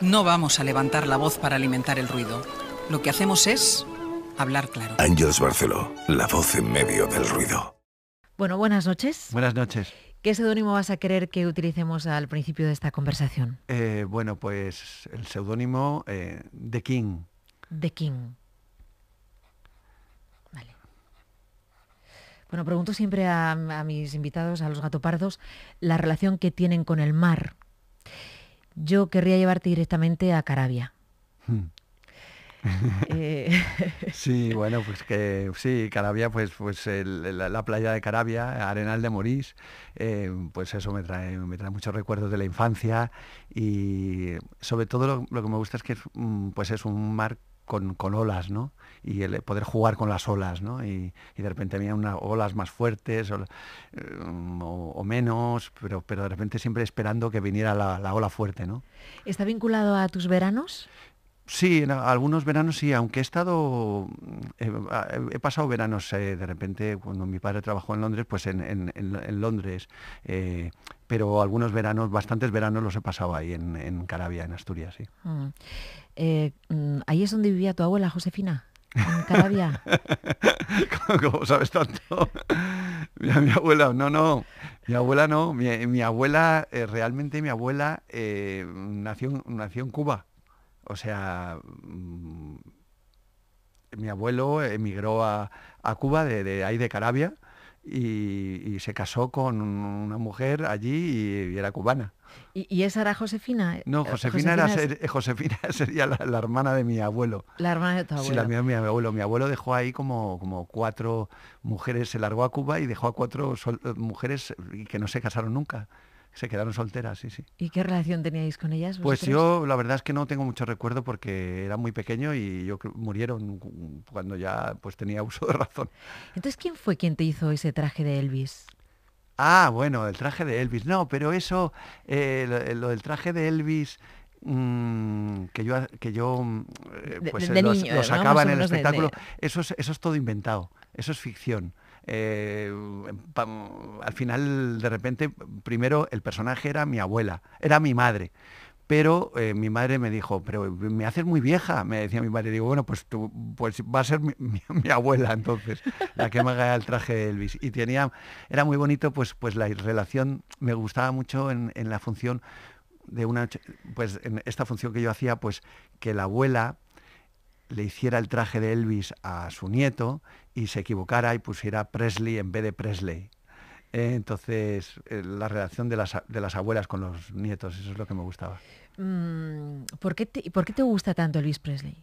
No vamos a levantar la voz para alimentar el ruido. Lo que hacemos es hablar claro. Angels Barceló, la voz en medio del ruido. Bueno, buenas noches. Buenas noches. ¿Qué seudónimo vas a querer que utilicemos al principio de esta conversación? Eh, bueno, pues el seudónimo de eh, The King. The King. Vale. Bueno, pregunto siempre a, mis invitados, a los gatopardos, la relación que tienen con el mar. Yo querría llevarte directamente a Carabia. Hmm. Eh, sí, bueno, pues que sí, Carabia, pues, pues la, playa de Carabia, Arenal de Morís, eh, pues eso me trae, me trae muchos recuerdos de la infancia y sobre todo lo, que me gusta es que mm, pues es un mar con, olas, ¿no? Y el poder jugar con las olas, ¿no? Y, de repente había unas olas más fuertes mm, o, menos, pero, pero de repente siempre esperando que viniera la, la ola fuerte, ¿no? ¿Está vinculado a tus veranos? Sí, algunos veranos sí, aunque he estado, eh, he pasado veranos eh, de repente cuando mi padre trabajó en Londres, pues en, Londres, eh, pero algunos veranos, bastantes veranos los he pasado ahí en, en Carabia, en Asturias, sí. Mm. Mm, ahí es donde vivía tu abuela, Josefina. En Carabia. ¿Cómo sabes tanto? mi abuela, no, no, mi abuela no, mi, mi abuela, realmente mi abuela nació, nació en Cuba. O sea, mm, mi abuelo emigró a, Cuba, de, ahí de Carabia, y, se casó con una mujer allí y, era cubana. ¿Y, esa era Josefina? No, eh, Josefina, era, Josefina sería la, hermana de mi abuelo. La hermana de tu abuelo. Sí, la mía mi abuelo. Mi abuelo dejó ahí como, como cuatro mujeres, se largó a Cuba y dejó a cuatro eh, mujeres que no se casaron nunca. Se quedaron solteras, sí, sí. ¿Y qué relación teníais con ellas? Pues yo la verdad es que no tengo mucho recuerdo porque era muy pequeño y yo murieron cuando ya pues tenía uso de razón. Entonces, ¿quién fue quien te hizo ese traje de Elvis? Ah, bueno, el traje de Elvis. No, pero eso, eh, eh, lo, del traje de Elvis, mm, que yo que yo mm, pues, de, eh, lo, en el espectáculo eso eso es todo inventado eso es ficción eh, al final de repente, primero el personaje era mi abuela, era mi madre pero eh, mi madre me dijo, pero me haces muy vieja, me decía mi madre, digo, bueno, pues tú, pues va a ser mi, abuela entonces, la que me haga el traje de Elvis. Y tenía, era muy bonito, pues, pues la relación, me gustaba mucho en, en la función de una, pues en esta función que yo hacía, pues que la abuela le hiciera el traje de Elvis a su nieto y se equivocara y pusiera Presley en vez de Presley. Eh, entonces, eh, la relación de las, abuelas con los nietos, eso es lo que me gustaba. Mm, ¿por, qué te, gusta tanto Elvis Presley?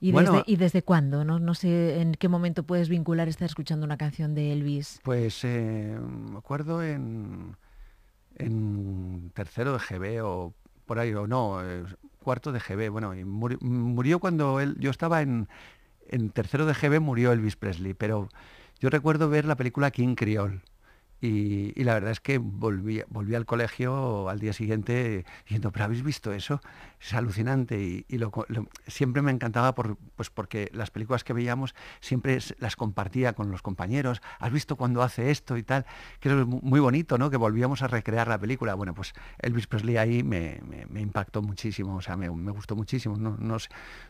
¿Y, desde, cuándo? No, sé en qué momento puedes vincular estar escuchando una canción de Elvis. Pues eh, me acuerdo en, tercero de GB o por ahí, o no, cuarto de GB. Bueno, y murió, cuando él, yo estaba en, en tercero de GB, murió Elvis Presley, pero yo recuerdo ver la película King Creole y, la verdad es que volví, volví al colegio al día siguiente diciendo, pero ¿habéis visto eso? Es alucinante. Y, lo, siempre me encantaba por, pues porque las películas que veíamos siempre las compartía con los compañeros. ¿Has visto cuando hace esto y tal? Que es muy bonito, ¿no? Que volvíamos a recrear la película. Bueno, pues Elvis Presley ahí me, impactó muchísimo, o sea, me, gustó muchísimo. No,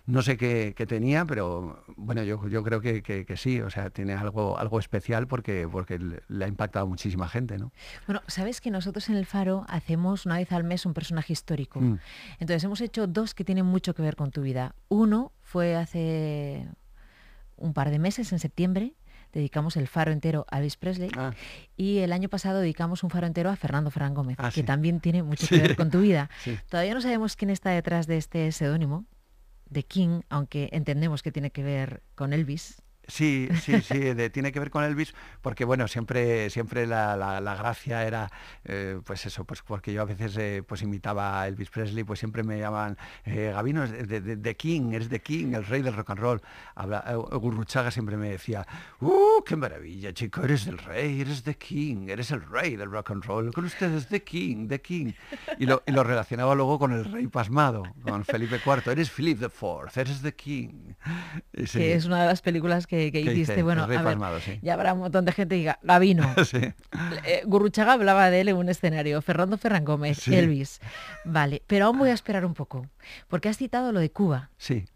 no, sé, qué, tenía, pero bueno, yo, yo creo que, que, sí, o sea, tiene algo, algo especial porque, porque le ha impactado muchísimo muchísima gente, ¿no? Bueno, sabes que nosotros en el Faro hacemos una vez al mes un personaje histórico. Mm. Entonces hemos hecho dos que tienen mucho que ver con tu vida. Uno fue hace un par de meses, en septiembre, dedicamos el faro entero a Elvis Presley ah. y el año pasado dedicamos un faro entero a Fernando Fran Gómez, ah, que también tiene mucho que ver con tu vida. Todavía no sabemos quién está detrás de este seudónimo, de King, aunque entendemos que tiene que ver con Elvis, Sí, sí, sí, tiene que ver con Elvis, porque bueno, siempre, siempre la, gracia era, eh, pues eso, pues porque yo a veces eh, pues imitaba a Elvis Presley, pues siempre me llamaban, eh, Gabino, de, King, eres de King, el rey del rock and roll. Gurruchaga siempre me decía, ¡uh, qué maravilla, chico, eres el rey, eres de King, eres el rey del rock and roll, con ustedes de King, de King. Y lo, relacionaba luego con el rey pasmado, con Felipe IV, eres Philip IV, eres de King. es una de las películas que que, hiciste. Bueno, a ya habrá un montón de gente que diga, Gabino. Eh, Gurruchaga hablaba de él en un escenario, Fernando Ferran Gómez, Elvis. Vale, pero aún voy a esperar un poco, porque has citado lo de Cuba. Sí.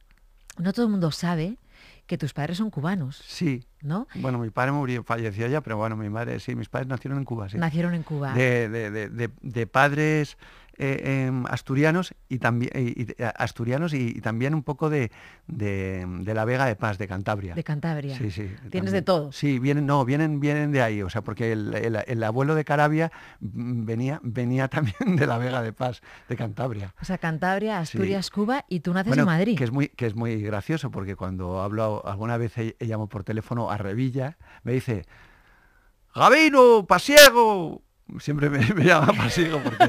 No todo el mundo sabe que tus padres son cubanos. Sí. ¿No? Bueno, mi padre murió, falleció ya, pero bueno, mi madre, sí, mis padres nacieron en Cuba, sí. Nacieron en Cuba. De, de, de, de padres eh, em, asturianos y también eh, asturianos y, también un poco de, la Vega de Paz, de Cantabria. De Cantabria. Sí, sí. Tienes de todo. Sí, vienen, no, vienen, vienen de ahí, o sea, porque el, abuelo de Carabia venía, venía también de la Vega de Paz, de Cantabria. O sea, Cantabria, Asturias, Cuba y tú naces en Madrid. Que es muy, que es muy gracioso porque cuando hablo alguna vez eh, llamo por teléfono a Revilla, me dice Gabino, Pasiego, Siempre me, llama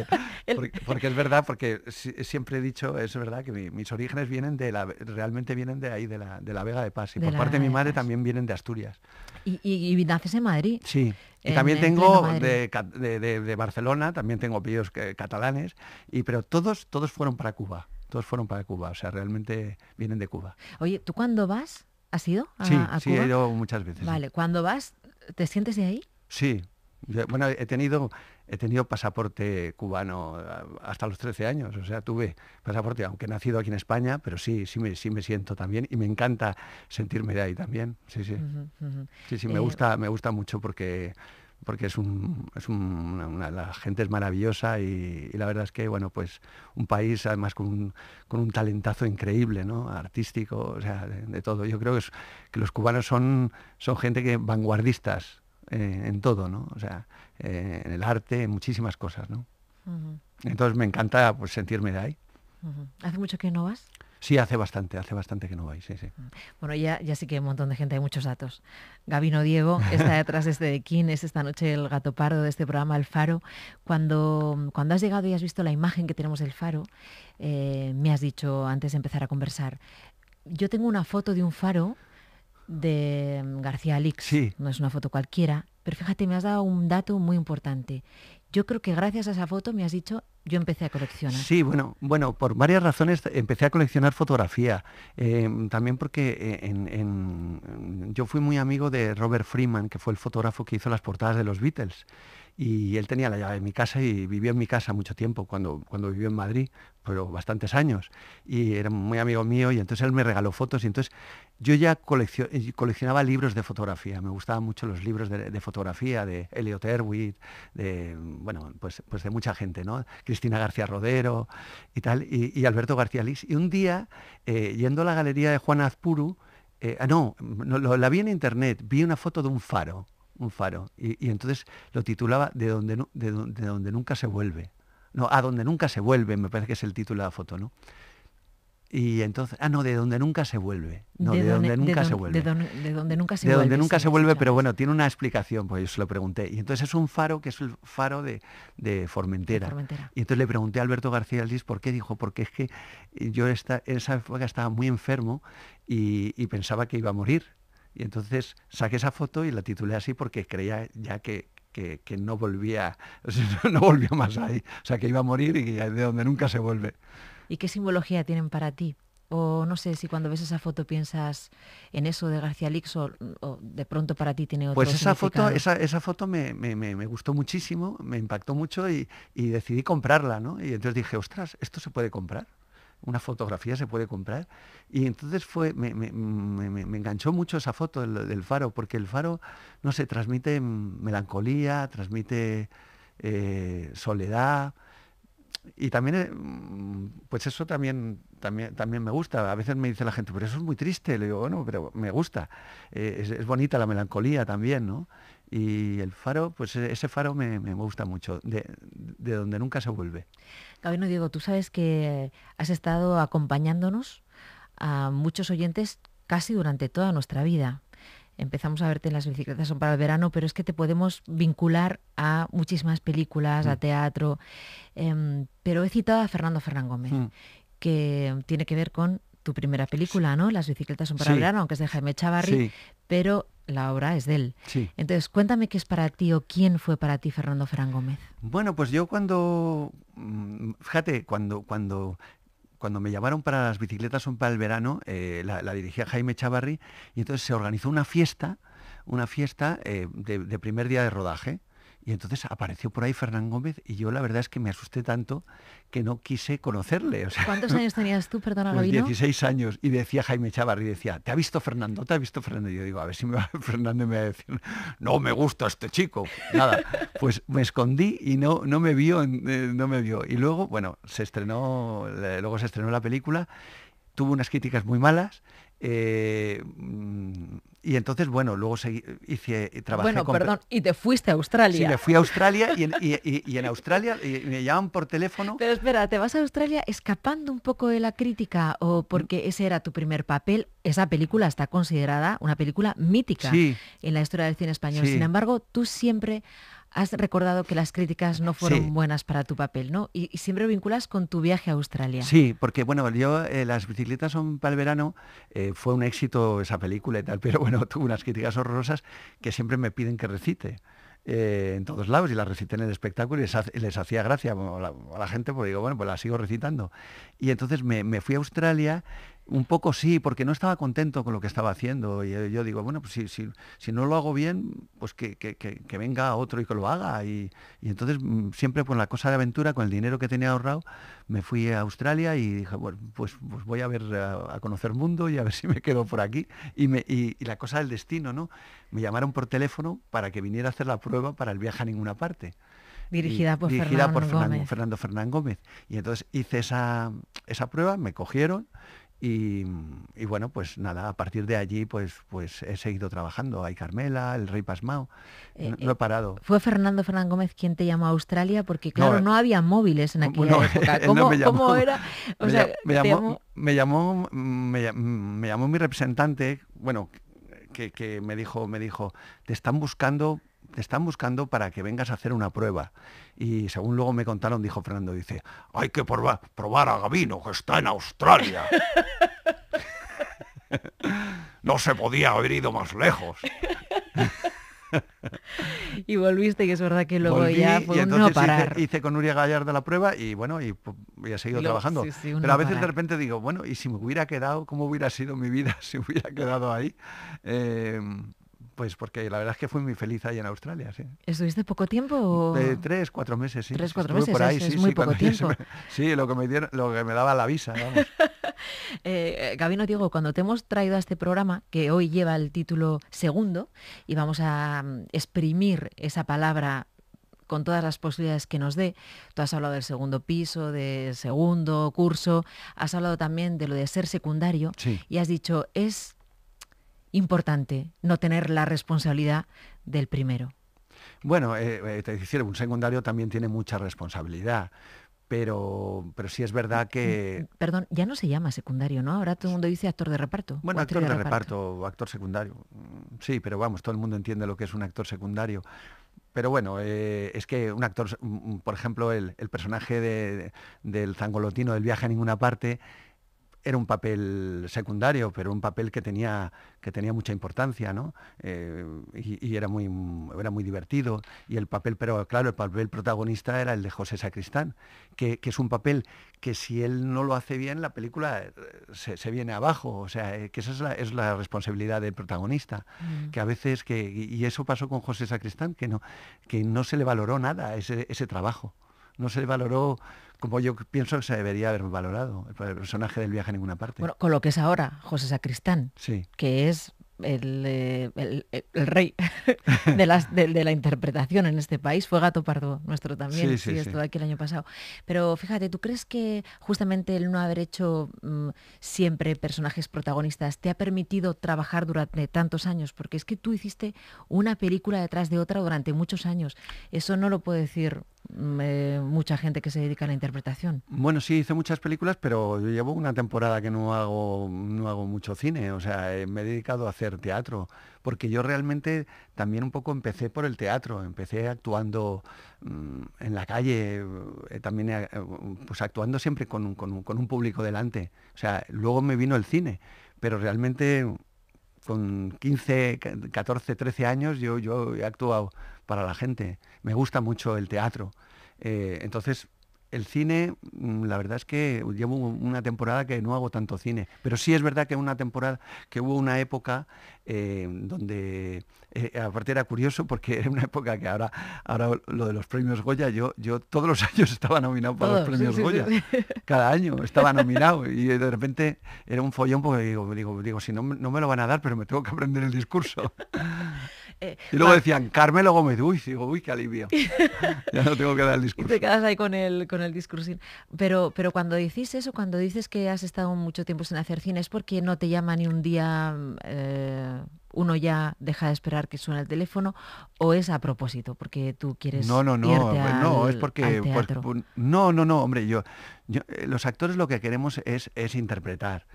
porque, es verdad, porque siempre he dicho, es verdad que mis orígenes vienen de la, realmente vienen de ahí, de la, de la Vega de Paz. Y por parte de mi madre también vienen de Asturias. ¿Y, y, naces en Madrid? Sí. Y también tengo de, Barcelona, también tengo pillos eh, catalanes, y, pero todos, todos fueron para Cuba. Todos fueron para Cuba, o sea, realmente vienen de Cuba. Oye, ¿tú cuando vas? ¿Has ido a, sí, Sí, he ido muchas veces. Vale, ¿cuando vas? ¿Te sientes de ahí? Sí, bueno, he tenido, he tenido pasaporte cubano ah, hasta los 13 años, o sea, tuve pasaporte, aunque he nacido aquí en España, pero sí, sí me, sí me siento también y me encanta sentirme de ahí también. Sí, sí. Sí, sí, me, eh, gusta, me gusta mucho porque, porque es un, la gente es maravillosa y, la verdad es que, bueno, pues un país además con un, con un talentazo increíble, ¿no? Artístico, o sea, de, todo. Yo creo que, que los cubanos son, son gente que vanguardistas eh, en todo, ¿no? O sea, eh, en el arte, en muchísimas cosas, ¿no? Entonces me encanta pues, sentirme de ahí. ¿Hace mucho que no vas? Sí, hace bastante, hace bastante que no vais, sí, sí. Mm. Bueno, ya, ya sí que hay un montón de gente, hay muchos datos. Gabino Diego está detrás de este de es esta noche el gato pardo de este programa El Faro. Cuando, cuando has llegado y has visto la imagen que tenemos del faro, eh, me has dicho antes de empezar a conversar, yo tengo una foto de un faro de mm, García Alix. No es una foto cualquiera. Pero fíjate, me has dado un dato muy importante. Yo creo que gracias a esa foto, me has dicho, yo empecé a coleccionar. Sí, bueno, bueno, por varias razones empecé a coleccionar fotografía. Em, también porque eh, yo fui muy amigo de Robert Freeman, que fue el fotógrafo que hizo las portadas de los Beatles. Y él tenía la llave de mi casa y vivió en mi casa mucho tiempo, cuando, cuando vivió en Madrid, pero bastantes años. Y era muy amigo mío y entonces él me regaló fotos. Y entonces yo ya eh, coleccionaba libros de fotografía, me gustaban mucho los libros de, fotografía de Elliot Erwitt, de, pues, pues, de mucha gente, ¿no? Cristina García Rodero y tal, y, Alberto García Liz Y un día, eh, yendo a la galería de Juan Azpuru, eh, ah, no, la vi en internet, vi una foto de un faro, un faro, y, entonces lo titulaba de donde, de donde nunca se vuelve. No, a donde nunca se vuelve, me parece que es el título de la foto, ¿no? Y entonces, ah, no, de donde nunca se vuelve. No, de, donde, nunca se vuelve. De, donde nunca se de vuelve. nunca se vuelve, pero bueno, tiene una explicación, pues yo se lo pregunté. Y entonces es un faro que es el faro de, Formentera. Y entonces le pregunté a Alberto García Liz por qué dijo, porque es que yo esta, esa época estaba muy enfermo y, pensaba que iba a morir. Y entonces saqué esa foto y la titulé así porque creía ya que, no volvía, no volvió más ahí. O sea, que iba a morir y de donde nunca se vuelve. ¿Y qué simbología tienen para ti? O no sé si cuando ves esa foto piensas en eso de García Lix o, de pronto para ti tiene otro Pues esa foto, esa, esa foto me, gustó muchísimo, me impactó mucho y, decidí comprarla, ¿no? Y entonces dije, ostras, ¿esto se puede comprar? una fotografía se puede comprar. Y entonces fue, me, enganchó mucho esa foto del, faro, porque el faro, no sé, transmite melancolía, transmite eh, soledad, y también, eh, mm, pues eso también, también, también me gusta. A veces me dice la gente, pero eso es muy triste. Le digo, bueno, pero me gusta. Eh, es, bonita la melancolía también, ¿no? Y el faro, pues e, ese faro me, gusta mucho, de, de, donde nunca se vuelve. Gabino Diego, tú sabes que has estado acompañándonos a muchos oyentes casi durante toda nuestra vida empezamos a verte en las bicicletas son para el verano, pero es que te podemos vincular a muchísimas películas, a mm. teatro. Em, pero he citado a Fernando Fernán Gómez, mm. que tiene que ver con tu primera película, ¿no? Las bicicletas son para el verano, aunque es de Jaime Chavarri, pero la obra es de él. Entonces, cuéntame qué es para ti o quién fue para ti Fernando Fernán Gómez. Bueno, pues yo cuando, mm, fíjate, cuando, cuando cuando me llamaron para las bicicletas un para el verano, eh, la, dirigía Jaime Chavarri, y entonces se organizó una fiesta, una fiesta eh, de, primer día de rodaje. Y entonces apareció por ahí Fernán Gómez y yo la verdad es que me asusté tanto que no quise conocerle. ¿Cuántos años tenías tú, perdona, pues 16 años. Y decía Jaime y decía, ¿te ha visto Fernando? ¿Te ha visto Fernando? Y yo digo, a ver si me va Fernando y me va a decir, no me gusta este chico. Nada, pues me escondí y no, no, me vio, eh, no me vio. Y luego, bueno, se estrenó, luego se estrenó la película, tuvo unas críticas muy malas. Eh, mm, y entonces, bueno, luego seguí, hice, eh, trabajé Bueno, perdón, y te fuiste a Australia. Sí, me fui a Australia y en, y, Australia me llaman por teléfono. Pero espera, ¿te vas a Australia escapando un poco de la crítica o porque mm. ese era tu primer papel? Esa película está considerada una película mítica en la historia del cine español. Sin embargo, tú siempre has recordado que las críticas no fueron buenas para tu papel, ¿no? Y, siempre lo vinculas con tu viaje a Australia. Sí, porque bueno, yo eh, las bicicletas son para el verano, eh, fue un éxito esa película y tal, pero bueno, tuve unas críticas horrorosas que siempre me piden que recite. Eh, en todos lados y las recité en el espectáculo y les, hacía gracia a la, gente, porque digo, bueno, pues la sigo recitando. Y entonces me fui a Australia un poco sí, porque no estaba contento con lo que estaba haciendo. Y eh, yo digo, bueno, pues si, si no lo hago bien, pues que, venga otro y que lo haga. Y, entonces mm, siempre con pues la cosa de aventura, con el dinero que tenía ahorrado, me fui a Australia y dije, bueno, pues, pues voy a ver a, conocer mundo y a ver si me quedo por aquí. Y, me, la cosa del destino, ¿no? Me llamaron por teléfono para que viniera a hacer la prueba para el viaje a ninguna parte. Dirigida por, Fernando, por Fernando, Fernán Gómez. Y entonces hice esa, esa prueba, me cogieron Mm, y, bueno, pues nada, a partir de allí pues, pues he seguido trabajando. Hay Carmela, el Rey Pasmao, eh, eh, no, he parado. ¿Fue Fernando Fernán Gómez quien te llamó a Australia? Porque claro, eh, no, había móviles en aquella época. ¿Cómo, era? me, llamó, mm, mm, me, llamó, mi representante, bueno, que, que, me dijo, me dijo, te están buscando te están buscando para que vengas a hacer una prueba. Y según luego me contaron, dijo Fernando, dice, hay que probar, probar a Gabino, que está en Australia. no se podía haber ido más lejos. y volviste y es verdad que luego ya fue y no parar. Hice, con Nuria Gallardo la prueba y bueno, y, he seguido trabajando. Pero a veces de repente digo, bueno, y si me hubiera quedado, ¿cómo hubiera sido mi vida si hubiera quedado ahí? Em, pues porque la verdad es que fui muy feliz ahí en Australia, sí. ¿Estuviste poco tiempo? De tres, cuatro meses, sí. Tres, cuatro meses, sí, muy poco tiempo. sí, lo que, me lo que me daba la visa, vamos. Eh, eh, Gabino, Diego, cuando te hemos traído a este programa, que hoy lleva el título segundo, y vamos a mm, exprimir esa palabra con todas las posibilidades que nos dé. Tú has hablado del segundo piso, del segundo curso, has hablado también de lo de ser secundario y has dicho, es importante no tener la responsabilidad del primero. Bueno, eh, eh, te decía, un secundario también tiene mucha responsabilidad, pero, pero sí es verdad que... Perdón, ya no se llama secundario, ¿no? Ahora todo el mundo dice actor de reparto. Bueno, actor de, reparto. actor secundario. Sí, pero vamos, todo el mundo entiende lo que es un actor secundario. Pero bueno, eh, es que un actor, por ejemplo, el, personaje del zangolotino del viaje a ninguna parte, era un papel secundario, pero un papel que tenía, que tenía mucha importancia, ¿no? Eh, y, era, muy, era muy divertido. Y el papel, pero claro, el papel protagonista era el de José Sacristán, que, es un papel que si él no lo hace bien, la película eh, se, viene abajo. O sea, eh, que esa es la, responsabilidad del protagonista. Mm. Que a veces, que, y eso pasó con José Sacristán, que no, que no se le valoró nada ese, ese trabajo. No se le valoró como yo pienso que se debería haber valorado el personaje del viaje a ninguna parte. Bueno, con lo que es ahora José Sacristán, que es el, eh, rey de, la interpretación en este país, fue Gato Pardo nuestro también, si sí, estuvo aquí el año pasado. Pero fíjate, ¿tú crees que justamente el no haber hecho mm, siempre personajes protagonistas te ha permitido trabajar durante tantos años? Porque es que tú hiciste una película detrás de otra durante muchos años. Eso no lo puedo decir mucha gente que se dedica a la interpretación. Bueno, sí, hice muchas películas, pero llevo una temporada que no hago, no hago mucho cine, o sea, eh, me he dedicado a hacer teatro, porque yo realmente también un poco empecé por el teatro, empecé actuando mm, en la calle, eh, también eh, pues actuando siempre con un, público delante, o sea, luego me vino el cine, pero realmente con 15, 14, 13 años yo, yo he actuado para la gente. Me gusta mucho el teatro. Eh, entonces, el cine, mm, la verdad es que llevo una temporada que no hago tanto cine, pero sí es verdad que una temporada, que hubo una época eh, donde, eh, aparte era curioso porque era una época que ahora, ahora lo de los premios Goya, yo, yo todos los años estaba nominado para los premios Goya, cada año estaba nominado y de repente era un follón porque digo, digo, digo si no, no me lo van a dar, pero me tengo que aprender el discurso y luego decían, Carmelo Gómez, uy, digo, uy, qué alivio. ya no tengo que dar el discurso. te quedas ahí con el, con el discurso. Pero, pero cuando decís eso, cuando dices que has estado mucho tiempo sin hacer cine, ¿es porque no te llama ni un día... Eh, uno ya deja de esperar que suene el teléfono o es a propósito porque tú quieres no no no no es porque pues, no no no hombre yo, eh, los actores lo que queremos es interpretar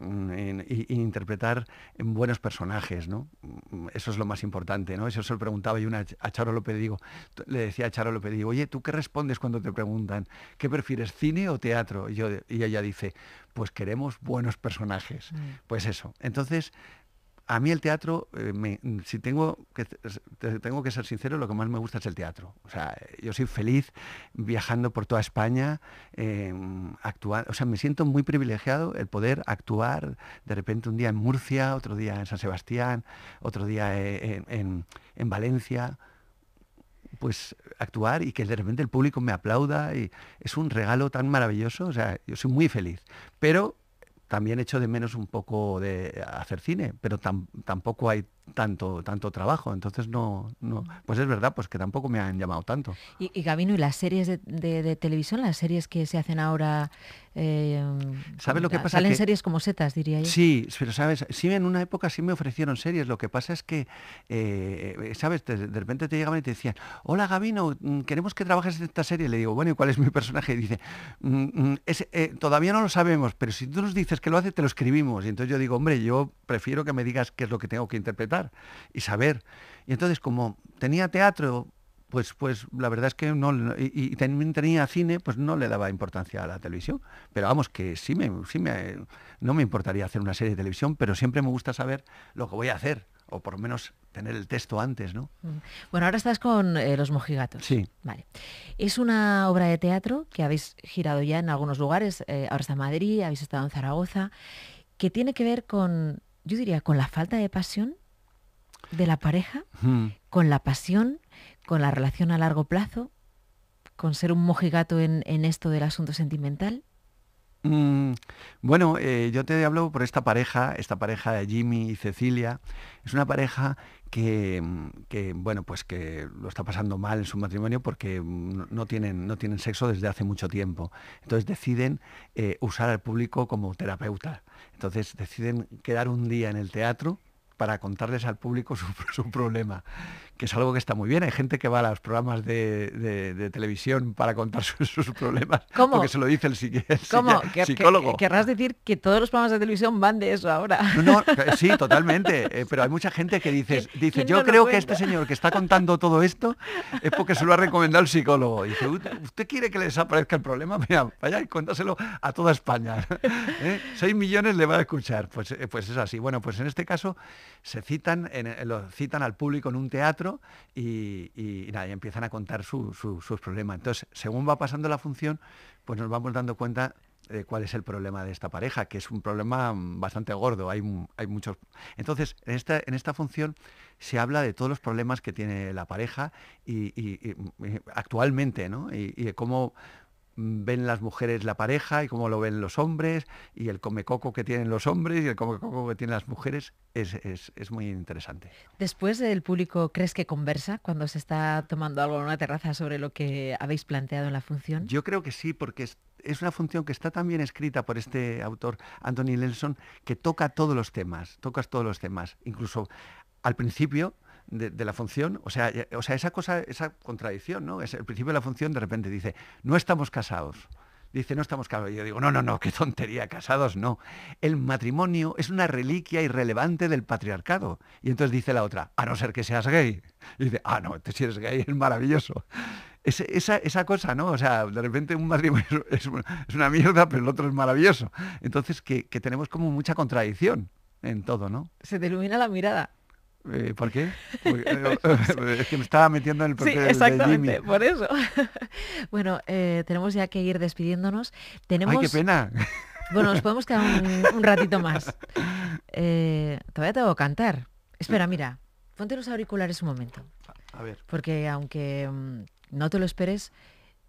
Mm, y, interpretar en buenos personajes, ¿no? Mm, eso es lo más importante, ¿no? Eso se lo preguntaba y una, a Charo López, digo, le decía a Charo López, digo, oye, ¿tú qué respondes cuando te preguntan qué prefieres, cine o teatro? Y, ella dice, pues queremos buenos personajes. Mm. Pues eso. Entonces, a mí el teatro, eh, si tengo que, tengo que ser sincero, lo que más me gusta es el teatro. O sea, yo soy feliz viajando por toda España, em, o sea, me siento muy privilegiado el poder actuar de repente un día en Murcia, otro día en San Sebastián, otro día eh, en, Valencia pues actuar y que de repente el público me aplauda y es un regalo tan maravilloso, o sea, yo soy muy feliz. Pero también echo de menos un poco de hacer cine, pero tampoco hay tanto, tanto trabajo. Entonces no, no, pues es verdad, pues que tampoco me han llamado tanto. Y, Gabino, ¿y las series de, de, televisión, las series que se hacen ahora eh, ¿Sabes lo que pasa? Salen series como setas, diría yo. Sí, pero sabes, sí en una época sí me ofrecieron series. Lo que pasa es que, eh, eh, sabes, de, repente te llegaban y te decían, hola Gabino, mm, queremos que trabajes en esta serie. Le digo, bueno, ¿y cuál es mi personaje? Y dice, mm, mm, todavía no lo sabemos, pero si tú nos dices que lo hace, te lo escribimos. Y entonces yo digo, hombre, yo prefiero que me digas qué es lo que tengo que interpretar y saber. Y entonces como tenía teatro pues, pues, la verdad es que no, y, tenía cine, pues no le daba importancia a la televisión. Pero vamos, que sí me, no me importaría hacer una serie de televisión, pero siempre me gusta saber lo que voy a hacer, o por lo menos tener el texto antes, ¿no? Mm. Bueno, ahora estás con eh, Los Mojigatos. Sí. Vale. Es una obra de teatro que habéis girado ya en algunos lugares, eh, ahora está en Madrid, habéis estado en Zaragoza, que tiene que ver con, yo diría, con la falta de pasión de la pareja, mm. con la pasión con la relación a largo plazo, con ser un mojigato en, esto del asunto sentimental? Mm, bueno, eh, yo te hablo por esta pareja, esta pareja de Jimmy y Cecilia. Es una pareja que, mm, bueno, pues que lo está pasando mal en su matrimonio porque mm, no tienen, no tienen sexo desde hace mucho tiempo. Entonces deciden eh, usar al público como terapeuta. Entonces deciden quedar un día en el teatro para contarles al público su, su problema que es algo que está muy bien. Hay gente que va a los programas de, televisión para contar sus, problemas, porque se lo dice el, psicólogo. querrás decir que todos los programas de televisión van de eso ahora. sí, totalmente. Eh, pero hay mucha gente que dice, dice yo creo que este señor que está contando todo esto es porque se lo ha recomendado el psicólogo. dice, ¿usted quiere que le desaparezca el problema? Mira, vaya y cuéntaselo a toda España. ¿eh? seis millones le va a escuchar. Pues, eh, pues es así. Bueno, pues en este caso se citan, en, lo citan al público en un teatro y, empiezan a contar sus problemas. Entonces, según va pasando la función, pues nos vamos dando cuenta de cuál es el problema de esta pareja, que es un problema mm, bastante gordo, mm, hay, muchos... Entonces, en esta, en esta función se habla de todos los problemas que tiene la pareja y, y mm, actualmente, ¿no? Y, cómo ven las mujeres la pareja y cómo lo ven los hombres y el comecoco que tienen los hombres y el comecoco que tienen las mujeres es, muy interesante. Después el público, ¿crees que conversa cuando se está tomando algo en una terraza sobre lo que habéis planteado en la función? Yo creo que sí, porque es, es una función que está tan bien escrita por este autor, Anthony Nelson, que toca todos los temas, tocas todos los temas. Incluso al principio de, la función, o sea, o sea, esa cosa, esa contradicción, ¿no? Es el principio de la función de repente dice, no estamos casados. Dice, no estamos casados. Y yo digo, no, no, no, qué tontería, casados no. El matrimonio es una reliquia irrelevante del patriarcado. Y entonces dice la otra, a no ser que seas gay. Y dice, ah, no, si eres gay es maravilloso. esa, cosa, ¿no? O sea, de repente un matrimonio es, una mierda, pero el otro es maravilloso. Entonces, que, que tenemos como mucha contradicción en todo, ¿no? Se te ilumina la mirada. Eh, ¿Por qué? Eh, es que me estaba metiendo en el proceso Sí, exactamente, por eso. bueno, eh, tenemos ya que ir despidiéndonos. Tenemos... ¡Ay, qué pena! bueno, nos podemos quedar un, ratito más. todavía tengo que cantar. Espera, mira, ponte los auriculares un momento. A ver. Porque aunque mm, no te lo esperes,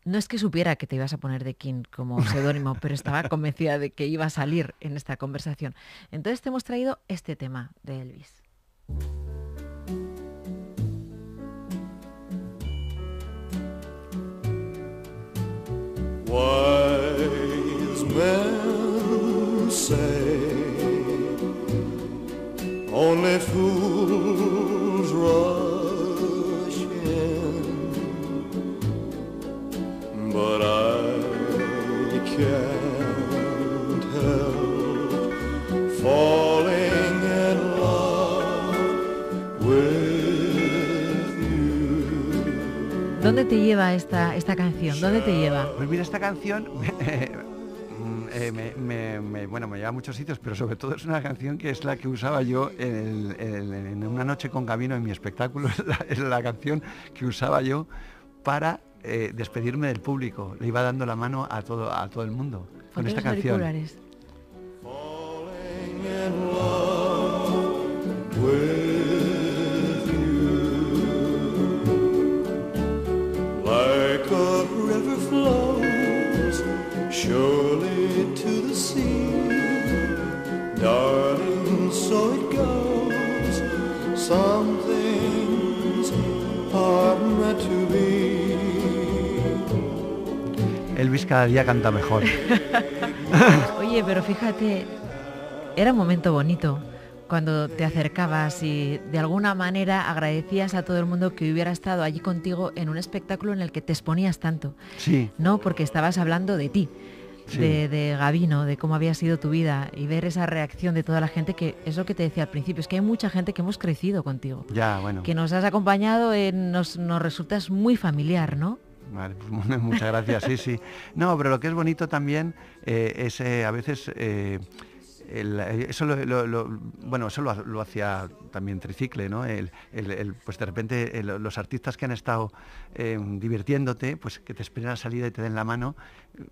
no es que supiera que te ibas a poner de King como seudónimo, pero estaba convencida de que iba a salir en esta conversación. Entonces te hemos traído este tema de Elvis. Wise men say only fools te lleva esta, esta canción? ¿Dónde te lleva? Pues mira, esta canción... Eh, eh, me, bueno, me lleva a muchos sitios, pero sobre todo es una canción que es la que usaba yo en, una noche con Camino, en mi espectáculo, es la, canción que usaba yo para eh, despedirme del público. Le iba dando la mano a todo, a todo el mundo con esta canción. cada día canta mejor. Oye, pero fíjate, era un momento bonito cuando te acercabas y de alguna manera agradecías a todo el mundo que hubiera estado allí contigo en un espectáculo en el que te exponías tanto. Sí. No, porque estabas hablando de ti. De, Gabino, de cómo había sido tu vida y ver esa reacción de toda la gente, que es lo que te decía al principio, es que hay mucha gente que hemos crecido contigo. Ya, bueno. Que nos has acompañado, nos, nos resultas muy familiar, ¿no? Vale, pues muchas gracias, sí, sí. No, pero lo que es bonito también eh, es eh, a veces... Eh, eso lo, bueno eso lo, hacía también tricicle no pues de repente los artistas que han estado divirtiéndote pues que te esperen a la salida y te den la mano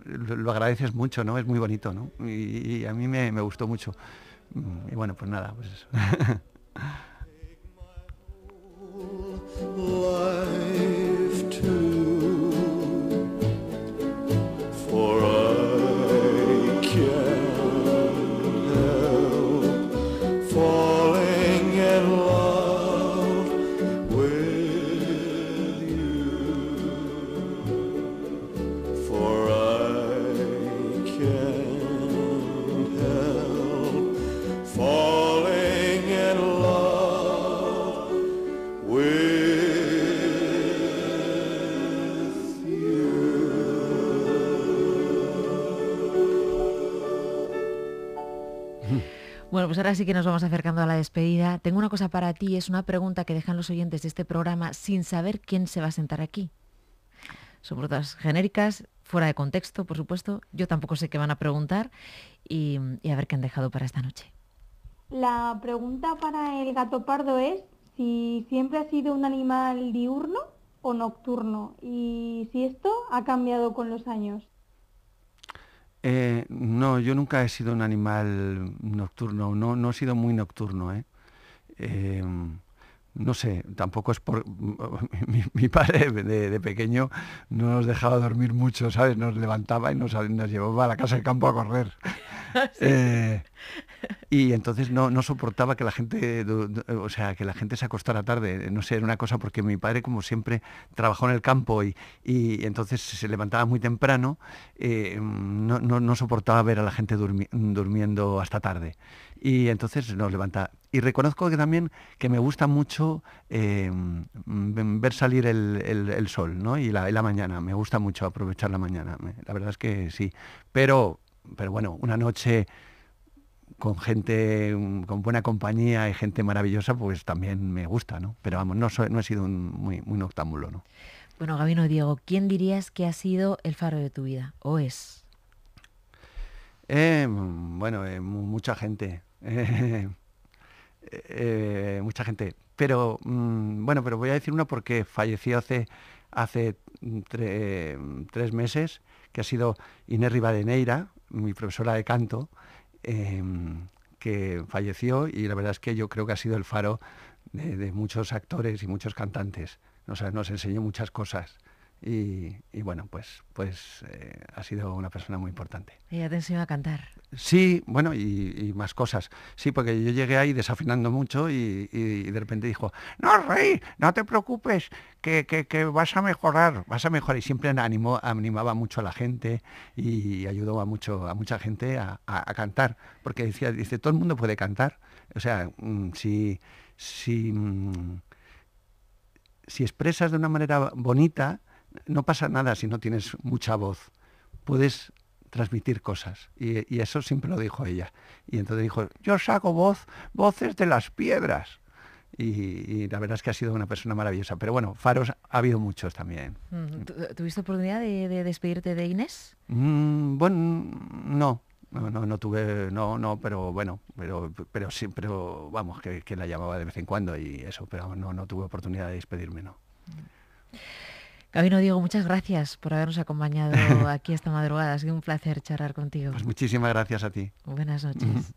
lo, agradeces mucho no es muy bonito no y, a mí me, me, gustó mucho mm, y bueno pues nada pues eso pues ahora sí que nos vamos acercando a la despedida. Tengo una cosa para ti, es una pregunta que dejan los oyentes de este programa sin saber quién se va a sentar aquí. Son preguntas genéricas, fuera de contexto, por supuesto. Yo tampoco sé qué van a preguntar y, y a ver qué han dejado para esta noche. La pregunta para el gato pardo es si siempre ha sido un animal diurno o nocturno y si esto ha cambiado con los años. Eh, no, yo nunca he sido un animal nocturno, no, no he sido muy nocturno. ¿eh? Em, no sé, tampoco es por... Mi, padre de, pequeño no nos dejaba dormir mucho, ¿sabes? Nos levantaba y nos, llevaba a la casa del campo a correr. Eh, y entonces no, soportaba que la gente o sea que la gente se acostara tarde no sé era una cosa porque mi padre como siempre trabajó en el campo y, entonces se levantaba muy temprano eh, no, soportaba ver a la gente durmiendo hasta tarde y entonces nos levanta. Y reconozco que también que me gusta mucho eh, mm, ver salir el, sol ¿no? y, la, mañana. Me gusta mucho aprovechar la mañana. La verdad es que sí. Pero, pero bueno, una noche con gente, mm, con buena compañía y gente maravillosa, pues también me gusta, ¿no? Pero vamos, no, no he sido un, muy, muy noctámbulo, ¿no? Bueno, Gabino Diego, ¿quién dirías que ha sido el faro de tu vida? ¿O es? Eh, mm, bueno, eh, mucha gente. Eh, mucha gente. Pero mm, bueno, pero voy a decir uno porque falleció hace, hace mm, mm, tres meses, que ha sido Inés Rivadeneira, mi profesora de canto, em, que falleció y la verdad es que yo creo que ha sido el faro de, muchos actores y muchos cantantes. nos enseñó muchas cosas. Y, bueno, pues, pues eh, ha sido una persona muy importante. ya te enseñó a cantar? Sí, bueno, y, más cosas. Sí, porque yo llegué ahí desafinando mucho y, de repente dijo, no, Rey, no te preocupes, que, vas a mejorar, vas a mejorar. Y siempre animó, animaba mucho a la gente y ayudó a, mucho, a mucha gente a, cantar, porque decía, dice, todo el mundo puede cantar. O sea, mm, si... si mm, si expresas de una manera bonita, no pasa nada si no tienes mucha voz. Puedes transmitir cosas. Y, eso siempre lo dijo ella. Y entonces dijo, yo saco voz, voces de las piedras. Y, la verdad es que ha sido una persona maravillosa. Pero bueno, faros ha habido muchos también. Mm, eh, ¿Tuviste oportunidad de, despedirte de Inés? Mm, bueno, no. No, no, tuve, no, no, pero bueno, pero, pero sí, pero vamos, que, la llamaba de vez en cuando y eso, pero no, no tuve oportunidad de despedirme, no. Mm. Gabino Diego, muchas gracias por habernos acompañado aquí esta madrugada. Ha sido un placer charlar contigo. Pues muchísimas gracias a ti. Buenas noches.